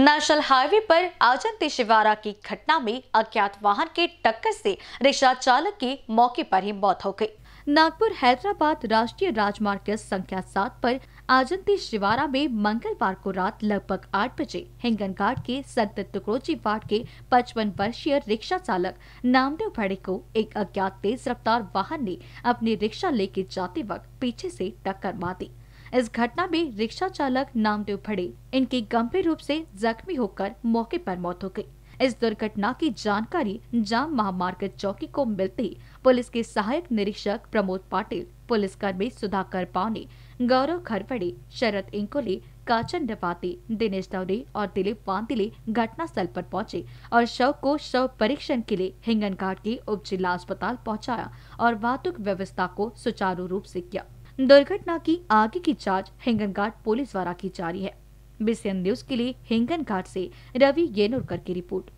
national highway पर आजंती शिवारा की घटना में अज्ञात वाहन के टक्कर से रिक्शा चालक की मौके पर ही मौत हो गई नागपुर हैदराबाद राष्ट्रीय राजमार्ग संख्या सात पर आजंती शिवारा में मंगलवार को रात लगभग आठ बजे घाट के संत टुकड़ोजी वार्ड के पचपन वर्षीय रिक्शा चालक नामदेव भड़े को एक अज्ञात तेज रफ्तार वाहन ने अपनी रिक्शा लेके जाते वक्त पीछे ऐसी टक्कर मार दी इस घटना में रिक्शा चालक नामदेव फड़े इनकी गंभीर रूप से जख्मी होकर मौके पर मौत हो गई इस दुर्घटना की जानकारी जाम महामार्ग चौकी को मिलते ही पुलिस के सहायक निरीक्षक प्रमोद पाटिल पुलिसकर्मी सुधाकर पाव ने गौरव खरपड़े शरद इंकोले काचन डपाते दिनेश दौरे और दिलीप घटना स्थल पर पहुंचे और शव को शव परीक्षण के लिए घाट के उप जिला अस्पताल पहुंचाया और वातुक व्यवस्था को सुचारू रूप से किया दुर्घटना की आगे की जांच हिंगन घाट पुलिस द्वारा की जा रही है बिसयन न्यूज के लिए हिंगन घाट से रवि येनुरकर की रिपोर्ट